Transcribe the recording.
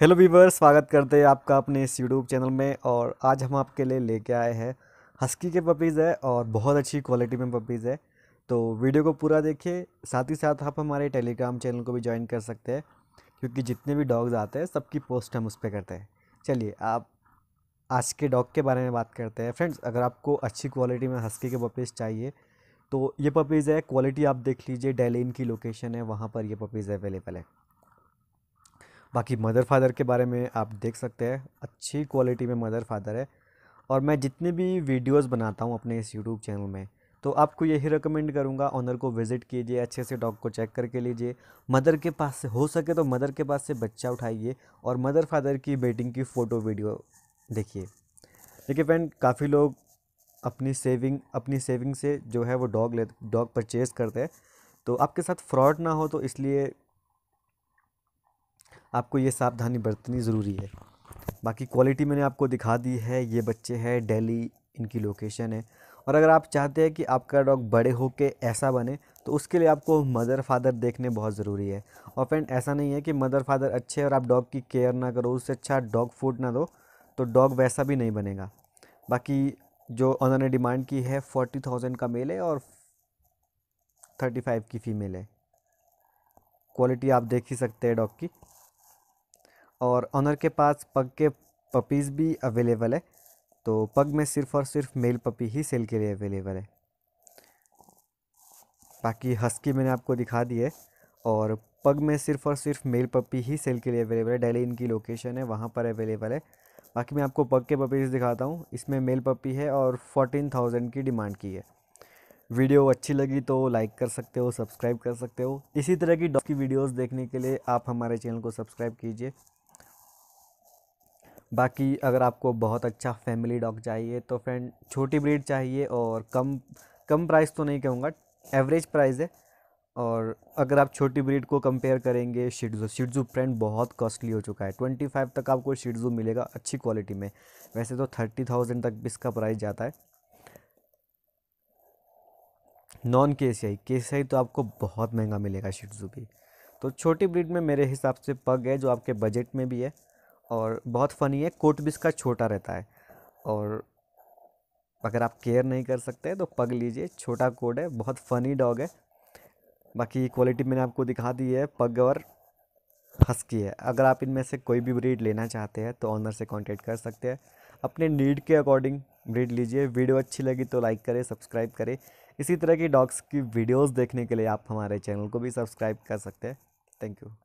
hello Weaver स्वागत करते हैं आपका अपने इस यूट्यूब चैनल में और आज हम आपके लिए लेके आए हैं हस्की के पपीज़ है और बहुत अच्छी क्वालिटी में पपीज़ है तो वीडियो को पूरा देखिए साथ ही साथ आप हमारे टेलीग्राम चैनल को भी ज्वाइन कर सकते हैं क्योंकि जितने भी डॉग्स आते हैं सबकी पोस्ट हम उस पर करते हैं चलिए आप आज के डॉग के बारे में बात करते हैं फ्रेंड्स अगर आपको अच्छी क्वालिटी में हस्की के पपीज़ चाहिए तो ये पपीज़ है क्वालिटी आप देख लीजिए डेली इनकी लोकेशन है वहाँ पर ये पपीज़ अवेलेबल है बाकी मदर फादर के बारे में आप देख सकते हैं अच्छी क्वालिटी में मदर फादर है और मैं जितने भी वीडियोस बनाता हूँ अपने इस यूट्यूब चैनल में तो आपको यही रिकमेंड करूँगा ऑनर को विज़िट कीजिए अच्छे से डॉग को चेक करके लीजिए मदर के पास से हो सके तो मदर के पास से बच्चा उठाइए और मदर फादर की बेटिंग की फ़ोटो वीडियो देखिए देखिए फ्रेंड काफ़ी लोग अपनी सेविंग अपनी सेविंग से जो है वो डॉग ले डॉग परचेज़ करते हैं तो आपके साथ फ्रॉड ना हो तो इसलिए आपको ये सावधानी बरतनी ज़रूरी है बाकी क्वालिटी मैंने आपको दिखा दी है ये बच्चे हैं डेली इनकी लोकेशन है और अगर आप चाहते हैं कि आपका डॉग बड़े हो के ऐसा बने तो उसके लिए आपको मदर फादर देखने बहुत ज़रूरी है और फ्रेंड ऐसा नहीं है कि मदर फादर अच्छे और आप डॉग की केयर ना करो उससे अच्छा डॉग फूड ना दो तो डॉग वैसा भी नहीं बनेगा बाकी जो उन्होंने डिमांड की है फोर्टी थाउजेंड का मेल है और थर्टी फाइव की फ़ीमेल है क्वालिटी आप देख ही सकते हैं डॉग की और ऑनर के पास पग के पपीज़ भी अवेलेबल है तो पग में सिर्फ़ और सिर्फ मेल पपी ही सेल के लिए अवेलेबल है बाकी हस्की मैंने आपको दिखा दी है और पग में सिर्फ़ और सिर्फ मेल पपी ही सेल के लिए अवेलेबल है डेली इनकी लोकेशन है वहाँ पर अवेलेबल है बाकी मैं आपको पग के पपीज़ दिखाता हूँ इसमें मेल पपी है और फोर्टीन थाउजेंड की डिमांड की है वीडियो अच्छी लगी तो लाइक कर सकते हो सब्सक्राइब कर सकते हो इसी तरह की डॉग की वीडियोस देखने के लिए आप हमारे चैनल को सब्सक्राइब कीजिए बाकी अगर आपको बहुत अच्छा फैमिली डॉग चाहिए तो फ्रेंड छोटी ब्रीड चाहिए और कम कम प्राइस तो नहीं कहूँगा एवरेज प्राइस है और अगर आप छोटी ब्रीड को कंपेयर करेंगे शिडजू शिडजू फ्रेंड बहुत कॉस्टली हो चुका है ट्वेंटी फाइव तक आपको शिडजू मिलेगा अच्छी क्वालिटी में वैसे तो थर्टी थाउजेंड तक भी इसका प्राइस जाता है नॉन केसीआई केसीआई तो आपको बहुत महंगा मिलेगा शिडजू भी तो छोटी ब्रीड में मेरे हिसाब से पग है जो आपके बजट में भी है और बहुत फ़नी है कोट भी इसका छोटा रहता है और अगर आप केयर नहीं कर सकते तो पग लीजिए छोटा कोट है बहुत फ़नी डॉग है बाकी क्वालिटी मैंने आपको दिखा दी है पग और हस्की है अगर आप इनमें से कोई भी ब्रीड लेना चाहते हैं तो ऑनर से कांटेक्ट कर सकते हैं अपने नीड के अकॉर्डिंग ब्रीड लीजिए वीडियो अच्छी लगी तो लाइक करें सब्सक्राइब करें इसी तरह की डॉग्स की वीडियोस देखने के लिए आप हमारे चैनल को भी सब्सक्राइब कर सकते हैं थैंक यू